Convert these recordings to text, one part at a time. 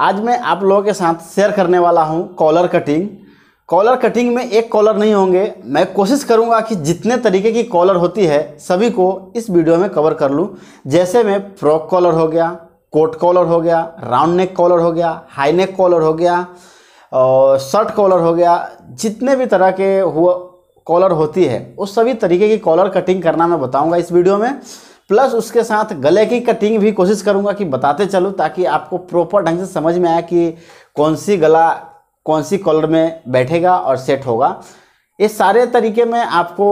आज मैं आप लोगों के साथ शेयर करने वाला हूँ कॉलर कटिंग कॉलर कटिंग में एक कॉलर नहीं होंगे मैं कोशिश करूँगा कि जितने तरीके की कॉलर होती है सभी को इस वीडियो में कवर कर लूँ जैसे मैं फ्रॉक कॉलर हो गया कोट कॉलर हो गया राउंड नेक कॉलर हो गया हाई नेक कॉलर हो गया और शर्ट कॉलर हो गया जितने भी तरह के हुआ कॉलर होती है उस सभी तरीके की कॉलर कटिंग करना मैं बताऊँगा इस वीडियो में प्लस उसके साथ गले की कटिंग भी कोशिश करूँगा कि बताते चलूँ ताकि आपको प्रॉपर ढंग से समझ में आए कि कौन सी गला कौन सी कॉलर में बैठेगा और सेट होगा ये सारे तरीके में आपको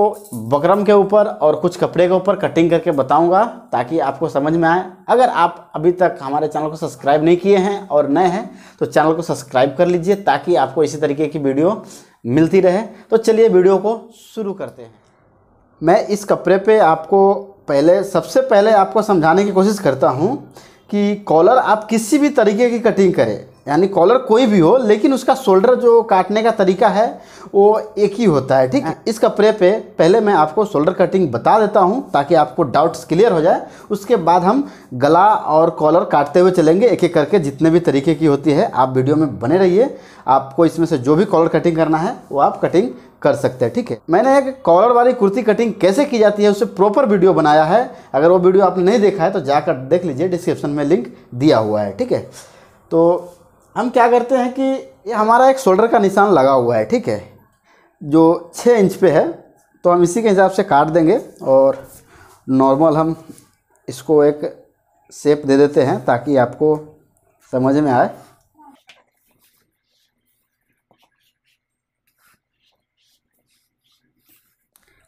बकरम के ऊपर और कुछ कपड़े के ऊपर कटिंग करके बताऊंगा ताकि आपको समझ में आए अगर आप अभी तक हमारे चैनल को सब्सक्राइब नहीं किए हैं और नए हैं तो चैनल को सब्सक्राइब कर लीजिए ताकि आपको इसी तरीके की वीडियो मिलती रहे तो चलिए वीडियो को शुरू करते हैं मैं इस कपड़े पे आपको पहले सबसे पहले आपको समझाने की कोशिश करता हूँ कि कॉलर आप किसी भी तरीके की कटिंग करें यानी कॉलर कोई भी हो लेकिन उसका शोल्डर जो काटने का तरीका है वो एक ही होता है ठीक है हाँ। इस कपड़े पे पहले मैं आपको शोल्डर कटिंग बता देता हूँ ताकि आपको डाउट्स क्लियर हो जाए उसके बाद हम गला और कॉलर काटते हुए चलेंगे एक एक करके जितने भी तरीके की होती है आप वीडियो में बने रहिए आपको इसमें से जो भी कॉलर कटिंग करना है वो आप कटिंग कर सकते हैं ठीक है मैंने एक कॉलर वाली कुर्ती कटिंग कैसे की जाती है उसे प्रॉपर वीडियो बनाया है अगर वो वीडियो आपने नहीं देखा है तो जाकर देख लीजिए डिस्क्रिप्शन में लिंक दिया हुआ है ठीक है तो हम क्या करते हैं कि ये हमारा एक शोल्डर का निशान लगा हुआ है ठीक है जो छः इंच पे है तो हम इसी के हिसाब से काट देंगे और नॉर्मल हम इसको एक शेप दे देते हैं ताकि आपको समझ में आए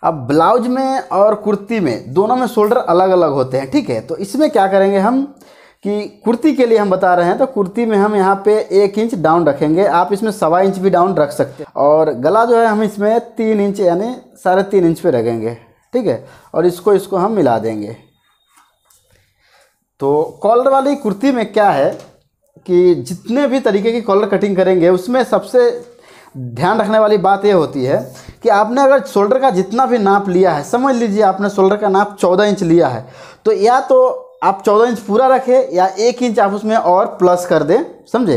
अब ब्लाउज में और कुर्ती में दोनों में शोल्डर अलग अलग होते हैं ठीक है तो इसमें क्या करेंगे हम कि कुर्ती के लिए हम बता रहे हैं तो कुर्ती में हम यहाँ पे एक इंच डाउन रखेंगे आप इसमें सवा इंच भी डाउन रख सकते हैं और गला जो है हम इसमें तीन इंच यानी साढ़े तीन इंच पे रखेंगे ठीक है और इसको इसको हम मिला देंगे तो कॉलर वाली कुर्ती में क्या है कि जितने भी तरीके की कॉलर कटिंग करेंगे उसमें सबसे ध्यान रखने वाली बात ये होती है कि आपने अगर शोल्डर का जितना भी नाप लिया है समझ लीजिए आपने शोल्डर का नाप चौदह इंच लिया है तो या तो आप चौदह इंच पूरा रखें या एक इंच आप उसमें और प्लस कर दें समझे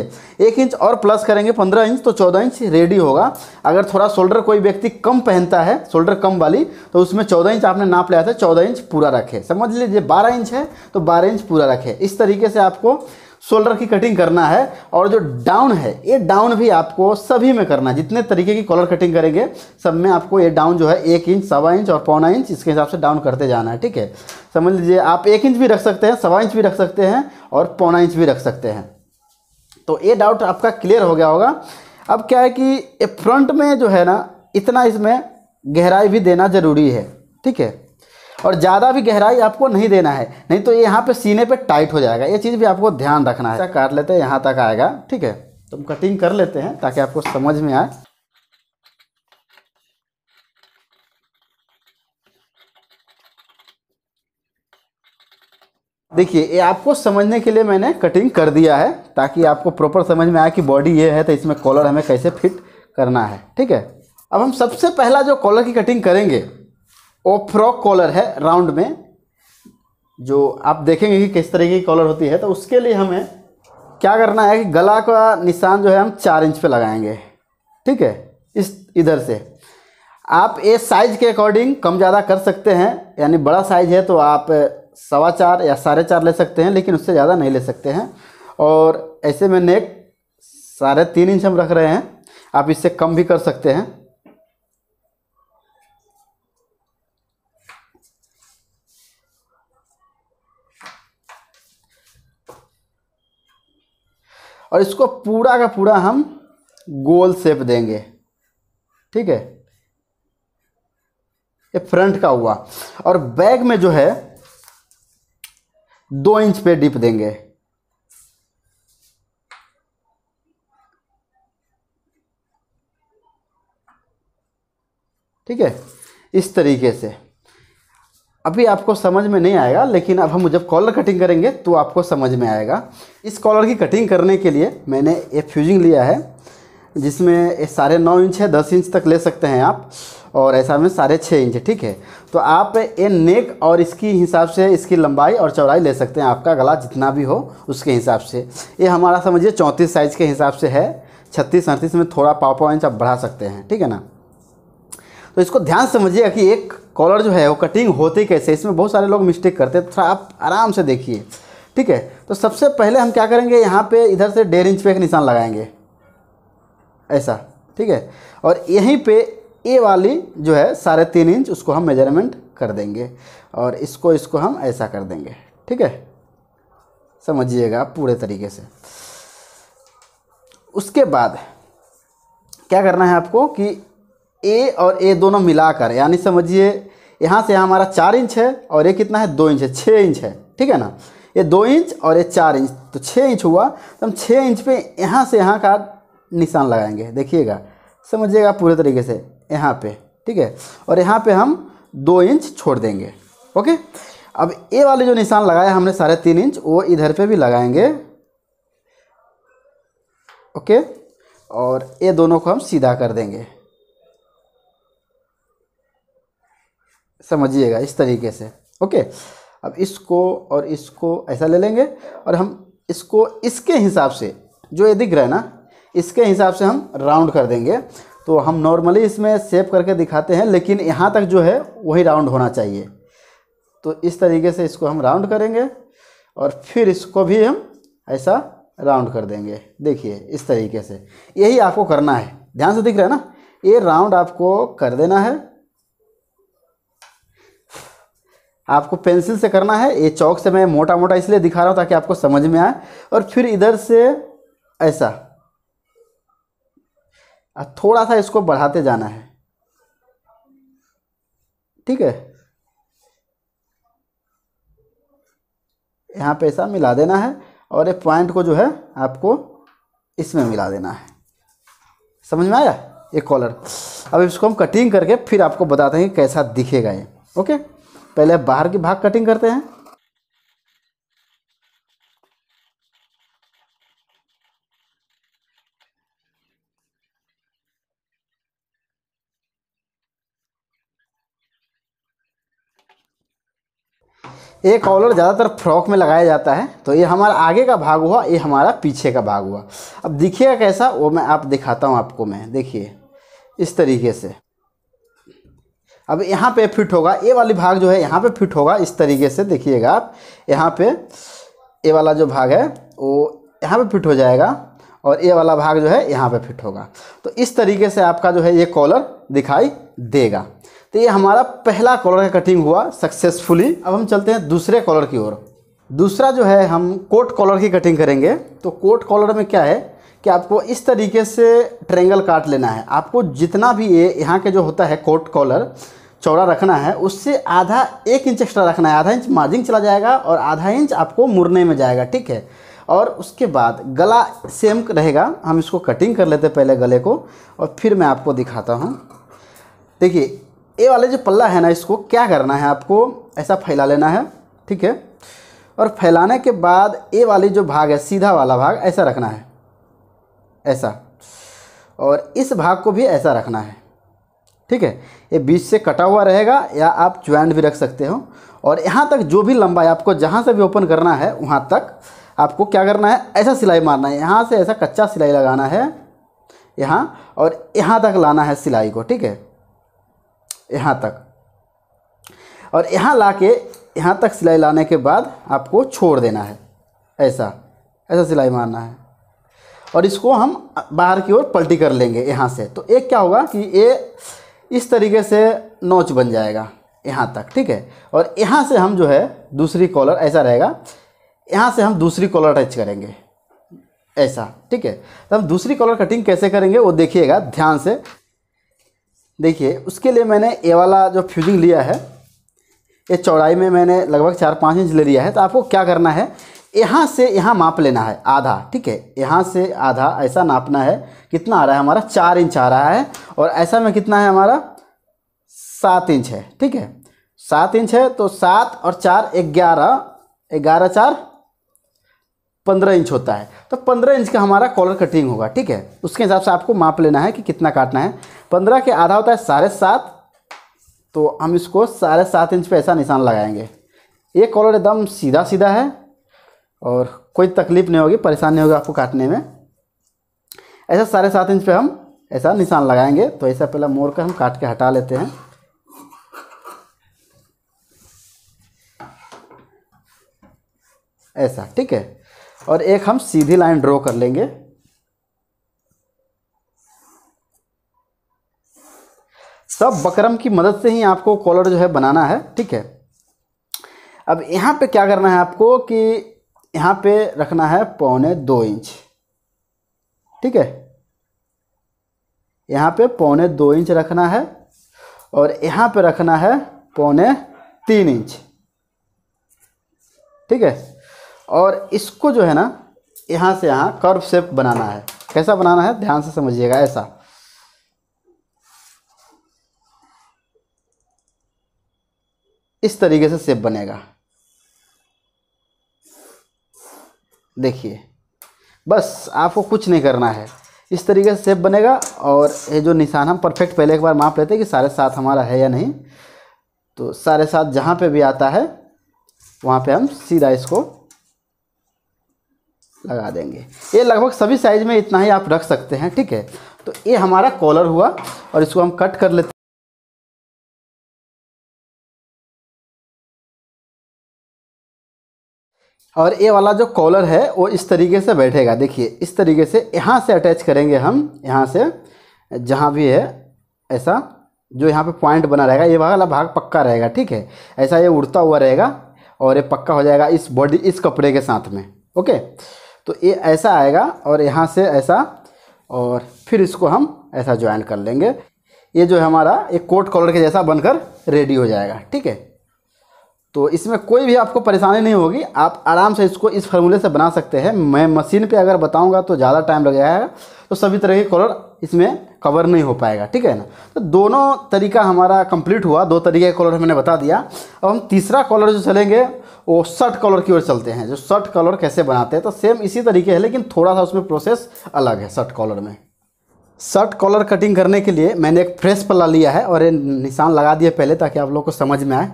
एक इंच और प्लस करेंगे पंद्रह इंच तो चौदह इंच रेडी होगा अगर थोड़ा शोल्डर कोई व्यक्ति कम पहनता है शोल्डर कम वाली तो उसमें चौदह इंच आपने नाप लिया था तो चौदह इंच पूरा रखे समझ लीजिए बारह इंच है तो बारह इंच पूरा रखे इस तरीके से आपको शोल्डर की कटिंग करना है और जो डाउन है ये डाउन भी आपको सभी में करना है जितने तरीके की कॉलर कटिंग करेंगे सब में आपको ये डाउन जो है एक इंच सवा इंच और पौना इंच इसके हिसाब से डाउन करते जाना है ठीक है समझ लीजिए आप एक इंच भी रख सकते हैं सवा इंच भी रख सकते हैं और पौना इंच भी रख सकते हैं तो ये डाउट आपका क्लियर हो गया होगा अब क्या है कि फ्रंट में जो है ना इतना इसमें गहराई भी देना ज़रूरी है ठीक है और ज़्यादा भी गहराई आपको नहीं देना है नहीं तो ये यहाँ पे सीने पे टाइट हो जाएगा ये चीज़ भी आपको ध्यान रखना है ऐसा काट लेते हैं यहाँ तक आएगा ठीक है तो हम कटिंग कर लेते हैं ताकि आपको समझ में आए देखिए ये आपको समझने के लिए मैंने कटिंग कर दिया है ताकि आपको प्रॉपर समझ में आए कि बॉडी ये है तो इसमें कॉलर हमें कैसे फिट करना है ठीक है अब हम सबसे पहला जो कॉलर की कटिंग करेंगे ओफ्रो कॉलर है राउंड में जो आप देखेंगे कि किस तरीके की कॉलर होती है तो उसके लिए हमें क्या करना है कि गला का निशान जो है हम चार इंच पे लगाएंगे ठीक है इस इधर से आप ये साइज के अकॉर्डिंग कम ज़्यादा कर सकते हैं यानी बड़ा साइज है तो आप सवा चार या साढ़े चार ले सकते हैं लेकिन उससे ज़्यादा नहीं ले सकते हैं और ऐसे में नेक साढ़े तीन इंच हम रख रहे हैं आप इससे कम भी कर सकते हैं और इसको पूरा का पूरा हम गोल शेप देंगे ठीक है ये फ्रंट का हुआ और बैग में जो है दो इंच पे डिप देंगे ठीक है इस तरीके से अभी आपको समझ में नहीं आएगा लेकिन अब हम जब कॉलर कटिंग करेंगे तो आपको समझ में आएगा इस कॉलर की कटिंग करने के लिए मैंने ये फ्यूजिंग लिया है जिसमें साढ़े नौ इंच है दस इंच तक ले सकते हैं आप और ऐसा में साढ़े छः इंच ठीक है तो आप ये नेक और इसकी हिसाब से इसकी लंबाई और चौड़ाई ले सकते हैं आपका गला जितना भी हो उसके हिसाब से ये हमारा समझिए चौंतीस साइज़ के हिसाब से है छत्तीस अड़तीस में थोड़ा पाव पाव इंच आप बढ़ा सकते हैं ठीक है ना तो इसको ध्यान समझिएगा कि एक कॉलर जो है वो कटिंग होती कैसे इसमें बहुत सारे लोग मिस्टेक करते हैं तो थोड़ा आप आराम से देखिए ठीक है तो सबसे पहले हम क्या करेंगे यहाँ पे इधर से डेढ़ इंच पे एक निशान लगाएंगे ऐसा ठीक है और यहीं पे ए वाली जो है साढ़े तीन इंच उसको हम मेजरमेंट कर देंगे और इसको इसको हम ऐसा कर देंगे ठीक है समझिएगा पूरे तरीके से उसके बाद क्या करना है आपको कि ए और ए दोनों मिलाकर यानी समझिए यहाँ से यहाँ हमारा चार इंच है और ये कितना है दो इंच है छः इंच है ठीक है ना ये दो इंच और ये चार इंच तो छः इंच हुआ तो हम छः इंच पे यहाँ से यहाँ का निशान लगाएंगे देखिएगा समझिएगा पूरे तरीके से यहाँ पे ठीक है और यहाँ पे हम दो इंच छोड़ देंगे ओके अब ये वाले जो निशान लगाया हमने साढ़े तीन इंच वो इधर पे भी लगाएंगे ओके और ये दोनों को हम सीधा कर देंगे समझिएगा इस तरीके से ओके अब इसको और इसको ऐसा ले लेंगे और हम इसको इसके हिसाब से जो ये दिख रहा है ना इसके हिसाब से हम राउंड कर देंगे तो हम नॉर्मली इसमें सेव करके दिखाते हैं लेकिन यहाँ तक जो है वही राउंड होना चाहिए तो इस तरीके से इसको हम राउंड करेंगे और फिर इसको भी हम ऐसा राउंड कर देंगे देखिए इस तरीके से यही आपको करना है ध्यान से दिख रहा है ना ये राउंड आपको कर देना है आपको पेंसिल से करना है ये चौक से मैं मोटा मोटा इसलिए दिखा रहा हूँ ताकि आपको समझ में आए और फिर इधर से ऐसा थोड़ा सा इसको बढ़ाते जाना है ठीक है यहाँ पे ऐसा मिला देना है और ये पॉइंट को जो है आपको इसमें मिला देना है समझ में आया ये कॉलर अब इसको हम कटिंग करके फिर आपको बताते हैं कैसा दिखेगा ये ओके पहले बाहर की भाग कटिंग करते हैं ये कॉलर ज़्यादातर फ्रॉक में लगाया जाता है तो ये हमारा आगे का भाग हुआ ये हमारा पीछे का भाग हुआ अब दिखिएगा कैसा वो मैं आप दिखाता हूँ आपको मैं देखिए इस तरीके से अब यहाँ पे फिट होगा ये वाली भाग जो है यहाँ पे फिट होगा इस तरीके से देखिएगा आप यहाँ पे ये वाला जो भाग है वो यहाँ पे फिट हो जाएगा और ये वाला भाग जो है यहाँ पे फिट होगा तो इस तरीके से आपका जो है ये कॉलर दिखाई देगा तो ये हमारा पहला कॉलर का कटिंग हुआ सक्सेसफुली अब हम चलते हैं दूसरे कॉलर की ओर दूसरा जो है हम कोट कॉलर की कटिंग करेंगे तो कोट कॉलर में क्या है कि आपको इस तरीके से ट्रेंगल काट लेना है आपको जितना भी ये यहाँ के जो होता है कोट कॉलर चौड़ा रखना है उससे आधा एक इंच एक्स्ट्रा रखना है आधा इंच मार्जिन चला जाएगा और आधा इंच आपको मुरने में जाएगा ठीक है और उसके बाद गला सेम रहेगा हम इसको कटिंग कर लेते पहले गले को और फिर मैं आपको दिखाता हूँ देखिए ये वाले जो पल्ला है ना इसको क्या करना है आपको ऐसा फैला लेना है ठीक है और फैलाने के बाद ये वाली जो भाग है सीधा वाला भाग ऐसा रखना है ऐसा और इस भाग को भी ऐसा रखना है ठीक है ये बीच से कटा हुआ रहेगा या आप ज्वाइंट भी रख सकते हो और यहाँ तक जो भी लंबाई आपको जहाँ से भी ओपन करना है वहाँ तक आपको क्या करना है ऐसा सिलाई मारना है यहाँ से ऐसा कच्चा सिलाई लगाना है यहाँ और यहाँ तक लाना है सिलाई को ठीक है यहाँ तक और यहाँ ला के यहाँ तक सिलाई लाने के बाद आपको छोड़ देना है ऐसा ऐसा सिलाई मारना है और इसको हम बाहर की ओर पलटी कर लेंगे यहाँ से तो एक क्या होगा कि ये इस तरीके से नोच बन जाएगा यहाँ तक ठीक है और यहाँ से हम जो है दूसरी कॉलर ऐसा रहेगा यहाँ से हम दूसरी कॉलर अटैच करेंगे ऐसा ठीक है तो हम दूसरी कॉलर कटिंग कैसे करेंगे वो देखिएगा ध्यान से देखिए उसके लिए मैंने ये वाला जो फ्यूजिंग लिया है ये चौड़ाई में मैंने लगभग चार पाँच इंच ले लिया है तो आपको क्या करना है यहाँ से यहाँ माप लेना है आधा ठीक है यहाँ से आधा ऐसा नापना है कितना आ रहा है हमारा चार इंच आ रहा है और ऐसा में कितना है हमारा सात इंच है ठीक है सात इंच है तो सात और चार ग्यारह ग्यारह चार पंद्रह इंच होता है तो पंद्रह इंच का हमारा कॉलर कटिंग होगा ठीक है उसके हिसाब से आपको माप लेना है कि कितना काटना है पंद्रह के आधा होता है साढ़े सात तो हम इसको साढ़े सात इंच पे ऐसा निशान लगाएंगे ये कॉलर एकदम सीधा सीधा है और कोई तकलीफ नहीं होगी परेशान नहीं होगी आपको काटने में ऐसा साढ़े सात इंच पे हम ऐसा निशान लगाएंगे तो ऐसा पहला मोड़ कर हम काट के हटा लेते हैं ऐसा ठीक है और एक हम सीधी लाइन ड्रॉ कर लेंगे सब बकरम की मदद से ही आपको कॉलर जो है बनाना है ठीक है अब यहाँ पे क्या करना है आपको कि यहाँ पे रखना है पौने दो इंच ठीक है यहाँ पे पौने दो इंच रखना है और यहाँ पे रखना है पौने तीन इंच ठीक है और इसको जो है ना यहाँ से यहाँ कर्व शेप बनाना है कैसा बनाना है ध्यान से समझिएगा ऐसा इस तरीके से शेप बनेगा देखिए बस आपको कुछ नहीं करना है इस तरीके से सेप बनेगा और ये जो निशान हम परफेक्ट पहले एक बार माप लेते हैं कि साढ़े सात हमारा है या नहीं तो साढ़े सात जहाँ पर भी आता है वहाँ पे हम सीधा इसको लगा देंगे ये लगभग सभी साइज़ में इतना ही आप रख सकते हैं ठीक है तो ये हमारा कॉलर हुआ और इसको हम कट कर लेते और ये वाला जो कॉलर है वो इस तरीके से बैठेगा देखिए इस तरीके से यहाँ से अटैच करेंगे हम यहाँ से जहाँ भी है ऐसा जो यहाँ पे पॉइंट बना रहेगा ये वाला भाग पक्का रहेगा ठीक है ऐसा ये उड़ता हुआ रहेगा और ये पक्का हो जाएगा इस बॉडी इस कपड़े के साथ में ओके तो ये ऐसा आएगा और यहाँ से ऐसा और फिर इसको हम ऐसा ज्वाइन कर लेंगे ये जो है हमारा एक कोट कॉलर के जैसा बनकर रेडी हो जाएगा ठीक है तो इसमें कोई भी आपको परेशानी नहीं होगी आप आराम से इसको इस फॉर्मूले से बना सकते हैं मैं मशीन पे अगर बताऊंगा तो ज़्यादा टाइम लग जाएगा तो सभी तरह के कलर इसमें कवर नहीं हो पाएगा ठीक है ना तो दोनों तरीका हमारा कंप्लीट हुआ दो तरीके के कलर मैंने बता दिया अब हम तीसरा कलर जो चलेंगे वो शर्ट कलर की ओर चलते हैं जो शर्ट कलर कैसे बनाते हैं तो सेम इसी तरीके है लेकिन थोड़ा सा उसमें प्रोसेस अलग है शर्ट कॉलर में शर्ट कॉलर कटिंग करने के लिए मैंने एक फ्रेश पल्ला लिया है और निशान लगा दिया पहले ताकि आप लोग को समझ में आए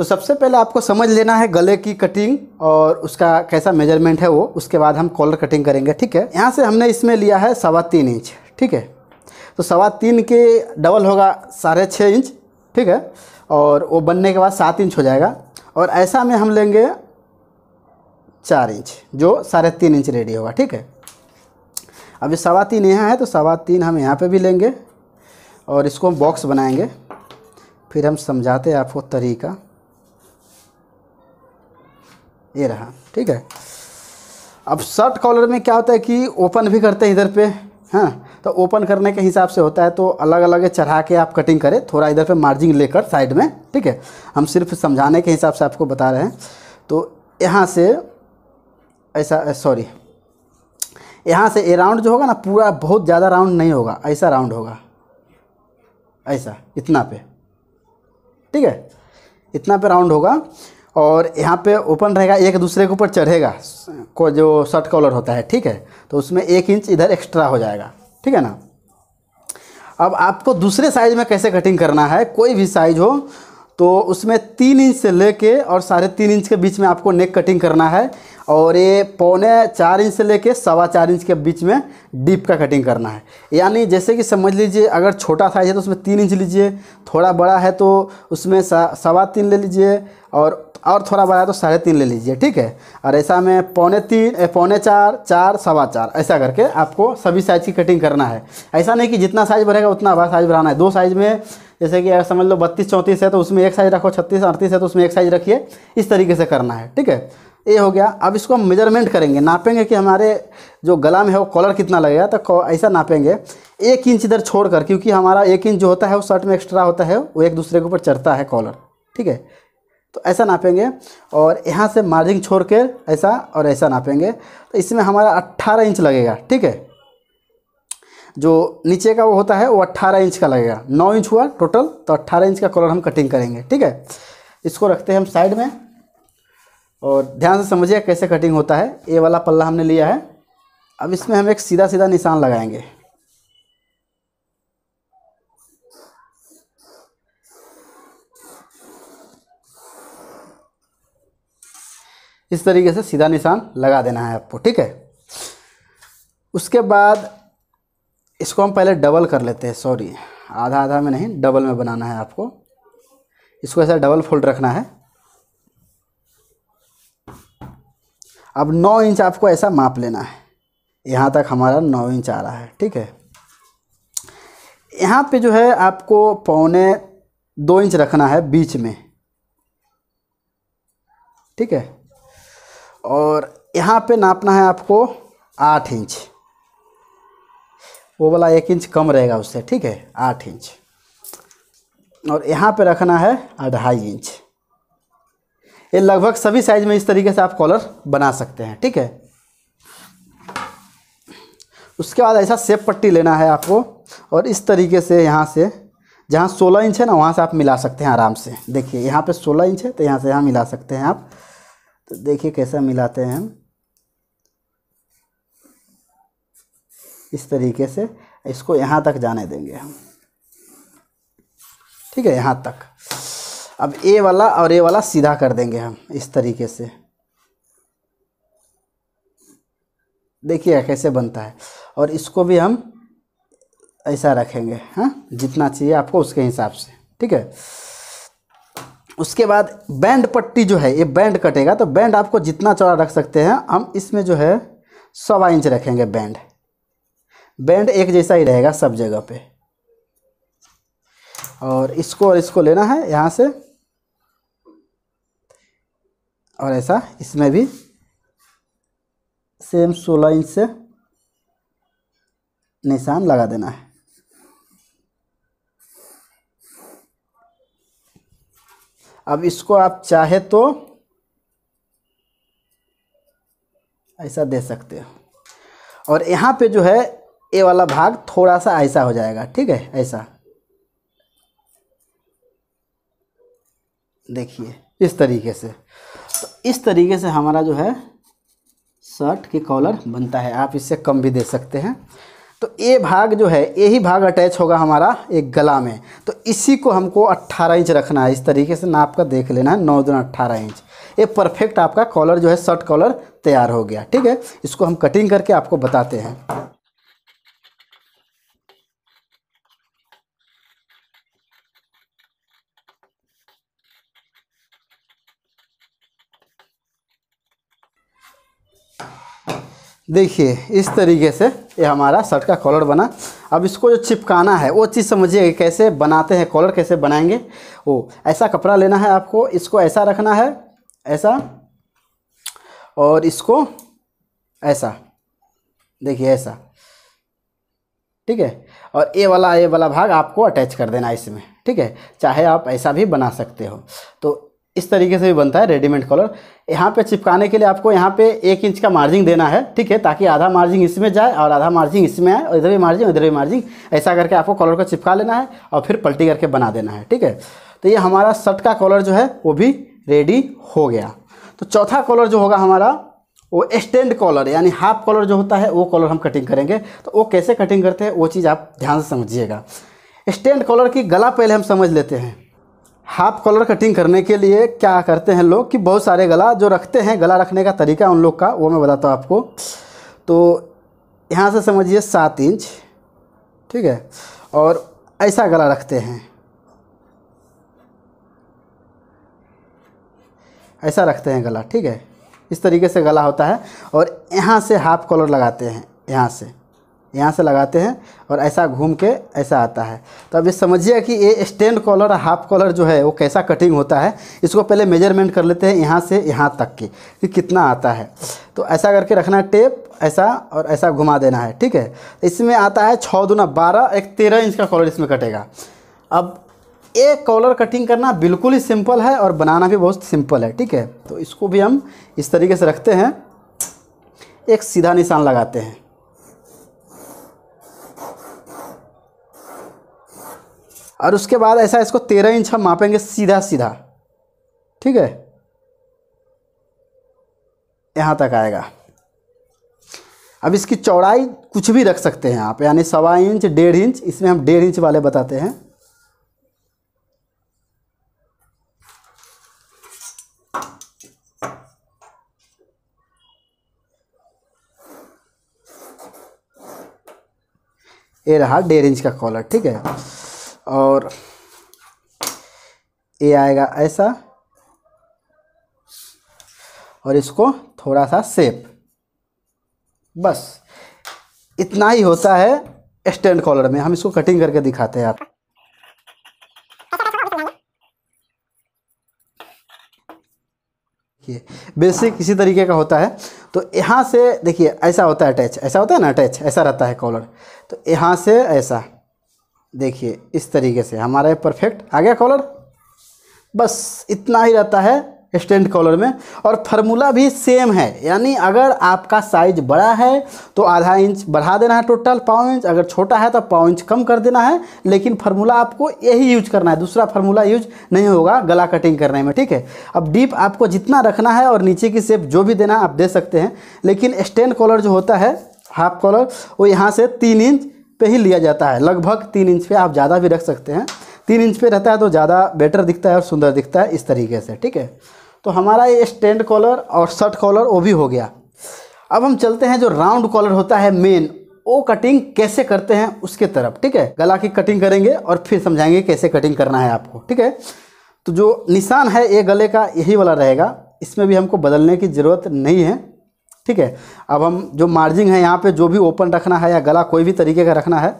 तो सबसे पहले आपको समझ लेना है गले की कटिंग और उसका कैसा मेजरमेंट है वो उसके बाद हम कॉलर कटिंग करेंगे ठीक है यहाँ से हमने इसमें लिया है सवा तीन इंच ठीक है तो सवा तीन के डबल होगा साढ़े छः इंच ठीक है और वो बनने के बाद सात इंच हो जाएगा और ऐसा में हम लेंगे चार इंच जो साढ़े तीन इंच रेडी होगा ठीक है अभी सवा तीन यहाँ है तो सवा तीन हम यहाँ पे भी लेंगे और इसको हम बॉक्स बनाएंगे फिर हम समझाते हैं आपको तरीका ये रहा ठीक है अब शर्ट कॉलर में क्या होता है कि ओपन भी करते हैं इधर पे हाँ तो ओपन करने के हिसाब से होता है तो अलग अलग चढ़ा के आप कटिंग करें थोड़ा इधर पे मार्जिन लेकर साइड में ठीक है हम सिर्फ समझाने के हिसाब से आपको बता रहे हैं तो यहाँ से ऐसा सॉरी यहाँ से ये राउंड जो होगा ना पूरा बहुत ज़्यादा राउंड नहीं होगा ऐसा राउंड होगा ऐसा इतना पे ठीक है इतना पे राउंड होगा और यहाँ पे ओपन रहेगा एक दूसरे के ऊपर चढ़ेगा को जो शर्ट कॉलर होता है ठीक है तो उसमें एक इंच इधर एक्स्ट्रा हो जाएगा ठीक है ना अब आपको दूसरे साइज़ में कैसे कटिंग करना है कोई भी साइज़ हो तो उसमें तीन इंच से लेके और साढ़े तीन इंच के बीच में आपको नेक कटिंग करना है और ये पौने चार इंच से लेके सवा चार इंच के बीच में डीप का कटिंग करना है यानी जैसे कि समझ लीजिए अगर छोटा साइज़ है तो उसमें तीन इंच लीजिए थोड़ा बड़ा है तो उसमें सवा तीन ले लीजिए और और थोड़ा बड़ा तो साढ़े तीन ले लीजिए ठीक है और ऐसा में पौने तीन पौने चार चार सवा चार ऐसा करके आपको सभी साइज़ की कटिंग करना है ऐसा नहीं कि जितना साइज़ बढ़ेगा उतना बड़ा साइज़ बढ़ाना है दो साइज़ में जैसे कि अगर समझ लो बत्तीस चौंतीस है तो उसमें एक साइज़ रखो छत्तीस अड़तीस है तो उसमें एक साइज़ रखिए इस तरीके से करना है ठीक है ये हो गया अब इसको हम मेजरमेंट करेंगे नापेंगे कि हमारे जो गला में है वो कॉलर कितना लगेगा तो ऐसा नापेंगे एक इंच इधर छोड़ कर क्योंकि हमारा एक इंच जो होता है वो शर्ट में एक्स्ट्रा होता है वो एक दूसरे के ऊपर चढ़ता है कॉलर ठीक है तो ऐसा नापेंगे और यहाँ से मार्जिन छोड़ के ऐसा और ऐसा नापेंगे तो इसमें हमारा अट्ठारह इंच लगेगा ठीक है जो नीचे का वो होता है वो अट्ठारह इंच का लगेगा नौ इंच हुआ टोटल तो अट्ठारह इंच का कलर हम कटिंग करेंगे ठीक है इसको रखते हैं हम साइड में और ध्यान से समझिए कैसे कटिंग होता है ये वाला पल्ला हमने लिया है अब इसमें हम एक सीधा सीधा निशान लगाएंगे इस तरीके से सीधा निशान लगा देना है आपको ठीक है उसके बाद इसको हम पहले डबल कर लेते हैं सॉरी आधा आधा में नहीं डबल में बनाना है आपको इसको ऐसा डबल फोल्ड रखना है अब नौ इंच आपको ऐसा माप लेना है यहाँ तक हमारा नौ इंच आ रहा है ठीक है यहाँ पे जो है आपको पौने दो इंच रखना है बीच में ठीक है और यहाँ पे नापना है आपको आठ इंच वो वाला एक इंच कम रहेगा उससे ठीक है आठ इंच और यहाँ पे रखना है अढ़ाई इंच ये लगभग सभी साइज में इस तरीके से आप कॉलर बना सकते हैं ठीक है उसके बाद ऐसा सेप पट्टी लेना है आपको और इस तरीके से यहाँ से जहाँ 16 इंच है ना वहाँ से आप मिला सकते हैं आराम से देखिए यहाँ पे 16 इंच है तो यहाँ से यहाँ मिला सकते हैं आप तो देखिए कैसा मिलाते हैं हम इस तरीके से इसको यहाँ तक जाने देंगे हम ठीक है यहाँ तक अब ए वाला और ए वाला सीधा कर देंगे हम इस तरीके से देखिए कैसे बनता है और इसको भी हम ऐसा रखेंगे हाँ जितना चाहिए आपको उसके हिसाब से ठीक है उसके बाद बैंड पट्टी जो है ये बैंड कटेगा तो बैंड आपको जितना चौड़ा रख सकते हैं हम इसमें जो है सवा इंच रखेंगे बैंड बैंड एक जैसा ही रहेगा सब जगह पे और इसको और इसको लेना है यहाँ से और ऐसा इसमें भी सेम सोलह इंच से निशान लगा देना है अब इसको आप चाहे तो ऐसा दे सकते हो और यहाँ पे जो है ये वाला भाग थोड़ा सा ऐसा हो जाएगा ठीक है ऐसा देखिए इस तरीके से तो इस तरीके से हमारा जो है शर्ट के कॉलर बनता है आप इससे कम भी दे सकते हैं तो ए भाग जो है यही भाग अटैच होगा हमारा एक गला में तो इसी को हमको 18 इंच रखना है इस तरीके से नाप का देख लेना है नौ दिन अट्ठारह इंच ये परफेक्ट आपका कॉलर जो है शर्ट कॉलर तैयार हो गया ठीक है इसको हम कटिंग करके आपको बताते हैं देखिए इस तरीके से ये हमारा शर्ट का कॉलर बना अब इसको जो चिपकाना है वो चीज़ समझिए कैसे बनाते हैं कॉलर कैसे बनाएंगे वो ऐसा कपड़ा लेना है आपको इसको ऐसा रखना है ऐसा और इसको ऐसा देखिए ऐसा ठीक है और ये वाला ये वाला भाग आपको अटैच कर देना है इसमें ठीक है चाहे आप ऐसा भी बना सकते हो तो इस तरीके से भी बनता है रेडीमेड कॉलर यहाँ पे चिपकाने के लिए आपको यहाँ पे एक इंच का मार्जिन देना है ठीक है ताकि आधा मार्जिन इसमें जाए और आधा मार्जिन इसमें आए और इधर भी मार्जिन इधर भी मार्जिन ऐसा करके आपको कॉलर को चिपका लेना है और फिर पलटी करके बना देना है ठीक है तो ये हमारा शर्ट का कॉलर जो है वो भी रेडी हो गया तो चौथा कॉलर जो होगा हमारा वो एक्सटेंड कॉलर यानी हाफ कॉलर जो होता है वो कॉलर हम कटिंग करेंगे तो वो कैसे कटिंग करते हैं वो चीज़ आप ध्यान से समझिएगा स्टैंड कॉलर की गला पहले हम समझ लेते हैं हाफ कॉलर कटिंग करने के लिए क्या करते हैं लोग कि बहुत सारे गला जो रखते हैं गला रखने का तरीका उन लोग का वो मैं बताता हूँ आपको तो यहाँ से समझिए सात इंच ठीक है और ऐसा गला रखते हैं ऐसा रखते हैं गला ठीक है इस तरीके से गला होता है और यहाँ से हाफ कॉलर लगाते हैं यहाँ से यहाँ से लगाते हैं और ऐसा घूम के ऐसा आता है तो अब ये समझिए कि ये स्टैंड कॉलर हाफ कॉलर जो है वो कैसा कटिंग होता है इसको पहले मेजरमेंट कर लेते हैं यहाँ से यहाँ तक की कि कितना आता है तो ऐसा करके रखना टेप ऐसा और ऐसा घुमा देना है ठीक है इसमें आता है छः दुना बारह एक तेरह इंच का कॉलर इसमें कटेगा अब ये कॉलर कटिंग करना बिल्कुल ही सिंपल है और बनाना भी बहुत सिंपल है ठीक है तो इसको भी हम इस तरीके से रखते हैं एक सीधा निशान लगाते हैं और उसके बाद ऐसा इसको तेरह इंच हम मापेंगे सीधा सीधा ठीक है यहाँ तक आएगा अब इसकी चौड़ाई कुछ भी रख सकते हैं आप यानी सवा इंच डेढ़ इंच इसमें हम डेढ़ इंच वाले बताते हैं ये रहा डेढ़ इंच का कॉलर ठीक है और ये आएगा ऐसा और इसको थोड़ा सा सेप बस इतना ही होता है स्टैंड कॉलर में हम इसको कटिंग करके दिखाते हैं आप बेसिक इसी तरीके का होता है तो यहाँ से देखिए ऐसा होता है अटैच ऐसा होता है ना अटैच ऐसा रहता है कॉलर तो यहाँ से ऐसा देखिए इस तरीके से हमारा परफेक्ट आ गया कॉलर बस इतना ही रहता है स्टैंड कॉलर में और फार्मूला भी सेम है यानी अगर आपका साइज बड़ा है तो आधा इंच बढ़ा देना है टोटल पाँव इंच अगर छोटा है तो पाँव इंच कम कर देना है लेकिन फार्मूला आपको यही यूज करना है दूसरा फार्मूला यूज नहीं होगा गला कटिंग करने में ठीक है अब डीप आपको जितना रखना है और नीचे की शेप जो भी देना आप दे सकते हैं लेकिन स्टैंड कॉलर जो होता है हाफ कॉलर वो यहाँ से तीन इंच पे ही लिया जाता है लगभग तीन इंच पे आप ज़्यादा भी रख सकते हैं तीन इंच पे रहता है तो ज़्यादा बेटर दिखता है और सुंदर दिखता है इस तरीके से ठीक है तो हमारा ये स्टैंड कॉलर और शर्ट कॉलर वो भी हो गया अब हम चलते हैं जो राउंड कॉलर होता है मेन वो कटिंग कैसे करते हैं उसके तरफ ठीक है गला की कटिंग करेंगे और फिर समझाएंगे कैसे कटिंग करना है आपको ठीक है तो जो निशान है ये गले का यही वाला रहेगा इसमें भी हमको बदलने की ज़रूरत नहीं है ठीक है अब हम जो मार्जिंग है यहाँ पे जो भी ओपन रखना है या गला कोई भी तरीके का रखना है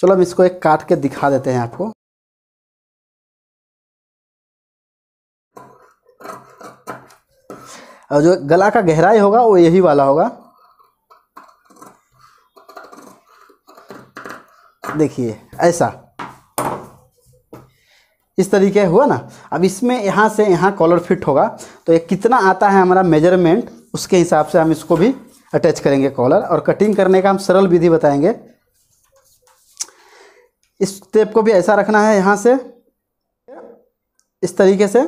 चलो हम इसको एक काट के दिखा देते हैं आपको और जो गला का गहराई होगा वो यही वाला होगा देखिए ऐसा इस तरीके हुआ ना अब इसमें यहाँ से यहाँ कॉलर फिट होगा तो ये कितना आता है हमारा मेजरमेंट उसके हिसाब से हम इसको भी अटैच करेंगे कॉलर और कटिंग करने का हम सरल विधि बताएंगे इस टेप को भी ऐसा रखना है यहाँ से इस तरीके से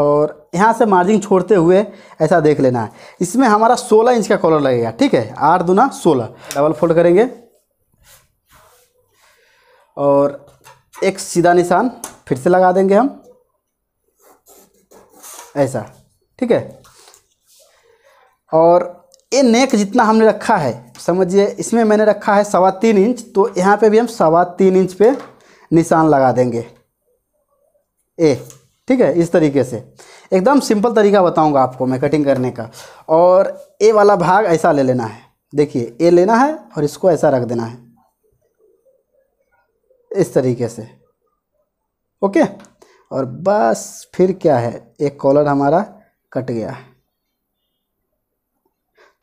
और यहाँ से मार्जिन छोड़ते हुए ऐसा देख लेना है इसमें हमारा 16 इंच का कॉलर लगेगा ठीक है आठ दुना सोलह डबल फोल्ड करेंगे और एक सीधा निशान फिर से लगा देंगे हम ऐसा ठीक है और ये नेक जितना हमने रखा है समझिए इसमें मैंने रखा है सवा तीन इंच तो यहाँ पे भी हम सवा तीन इंच पे निशान लगा देंगे ए ठीक है इस तरीके से एकदम सिंपल तरीका बताऊंगा आपको मैं कटिंग करने का और ए वाला भाग ऐसा ले लेना है देखिए ए लेना है और इसको ऐसा रख देना है इस तरीके से ओके और बस फिर क्या है एक कॉलर हमारा कट गया है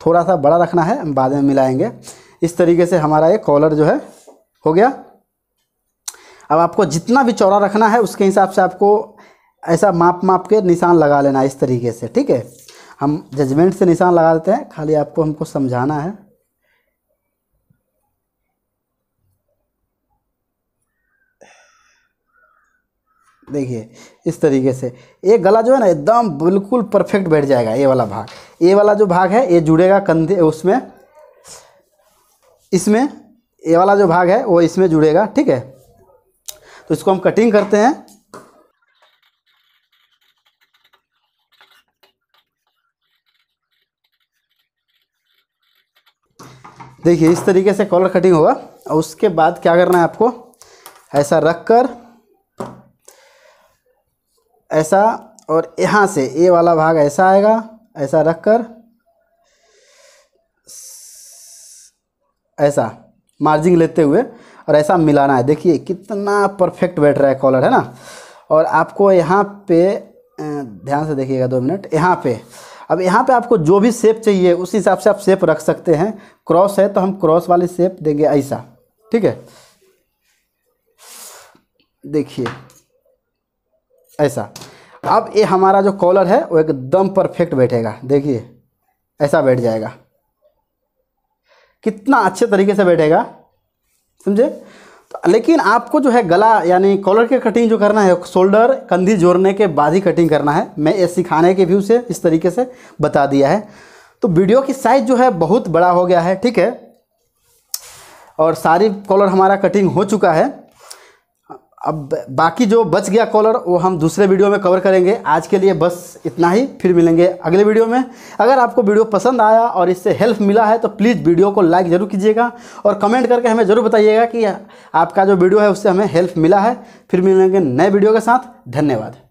थोड़ा सा बड़ा रखना है हम बाद में मिलाएंगे इस तरीके से हमारा ये कॉलर जो है हो गया अब आपको जितना भी चौड़ा रखना है उसके हिसाब से आपको ऐसा माप माप के निशान लगा लेना है इस तरीके से ठीक है हम जजमेंट से निशान लगा देते हैं खाली आपको हमको समझाना है देखिए इस तरीके से ये गला जो है ना एकदम बिल्कुल परफेक्ट बैठ जाएगा ये वाला भाग ये वाला जो भाग है ये जुड़ेगा कंधे उसमें इसमें ये वाला जो भाग है वो इसमें जुड़ेगा ठीक है तो इसको हम कटिंग करते हैं देखिए इस तरीके से कॉलर कटिंग होगा और उसके बाद क्या करना है आपको ऐसा रख कर ऐसा और यहाँ से ये वाला भाग ऐसा आएगा ऐसा रख कर ऐसा मार्जिंग लेते हुए और ऐसा मिलाना है देखिए कितना परफेक्ट बैठ रहा है कॉलर है ना और आपको यहाँ पे ध्यान से देखिएगा दो मिनट यहाँ पे अब यहाँ पे आपको जो भी शेप चाहिए उस हिसाब से आप शेप रख सकते हैं क्रॉस है तो हम क्रॉस वाली शेप देंगे ऐसा ठीक है देखिए ऐसा अब ये हमारा जो कॉलर है वो एकदम परफेक्ट बैठेगा देखिए ऐसा बैठ जाएगा कितना अच्छे तरीके से बैठेगा समझे तो लेकिन आपको जो है गला यानी कॉलर की कटिंग जो करना है शोल्डर कंधी जोड़ने के बाद ही कटिंग करना है मैं ये सिखाने के व्यू से इस तरीके से बता दिया है तो वीडियो की साइज़ जो है बहुत बड़ा हो गया है ठीक है और सारी कॉलर हमारा कटिंग हो चुका है अब बाकी जो बच गया कॉलर वो हम दूसरे वीडियो में कवर करेंगे आज के लिए बस इतना ही फिर मिलेंगे अगले वीडियो में अगर आपको वीडियो पसंद आया और इससे हेल्प मिला है तो प्लीज़ वीडियो को लाइक ज़रूर कीजिएगा और कमेंट करके हमें ज़रूर बताइएगा कि आपका जो वीडियो है उससे हमें हेल्प मिला है फिर मिलेंगे नए वीडियो के साथ धन्यवाद